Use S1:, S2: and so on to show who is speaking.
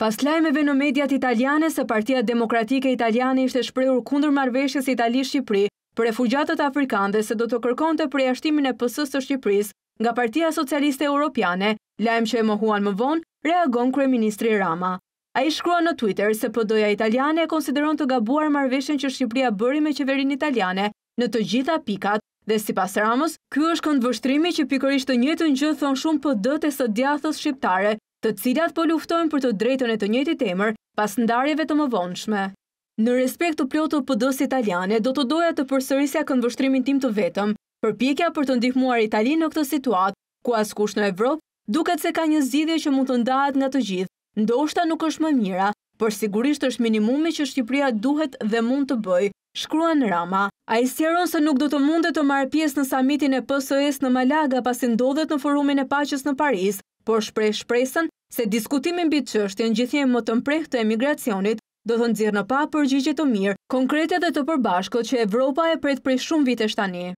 S1: Pas lajmeve në mediat italiane se partia demokratike italiane ishte shprejur kundur marveshës Itali-Shqipri për refugjatët Afrikan dhe se do të kërkon të ashtimin e pësës të Shqipris nga partia socialiste europiane, lajmë që e mohuan më vonë, reagon Ministri Rama. A i shkrua në Twitter se pëdoja italiane e konsideron të gabuar marveshjen që Shqipria bëri me qeverin italiane në të gjitha pikat dhe si pas Ramos, kjo është këndë vështrimi që pikërisht të njëtë njëtë thonë shumë pëdët e së djathës shqiptare të cilat po luftojnë për të drejton e të njëti temër pas ndarjeve të më vonshme. Në respekt të plotë të pëdës italiane, do të doja të përsërisja këndvështrimin tim të vetëm, për pjekja për të ndihmuar Italin në këtë situatë, ku askush në Evropë, duket se ka një zidhje që mund të ndahet nga të gjithë, ndoshta nuk është më mira, për sigurisht është minimumi që Shqipria duhet dhe mund të bëj, shkrua në Rama. A i sjeron se nuk do të mundet të marrë pjesë në samitin e PSOS në Malaga pasi ndodhet në forumin e paches në Paris, por shprej shpresën se diskutimin bitë e në gjithje më të mprejh të emigracionit do të nëzirë në pa përgjigje të mirë, konkrete dhe të përbashko që Evropa e pret prej shumë vite shtani.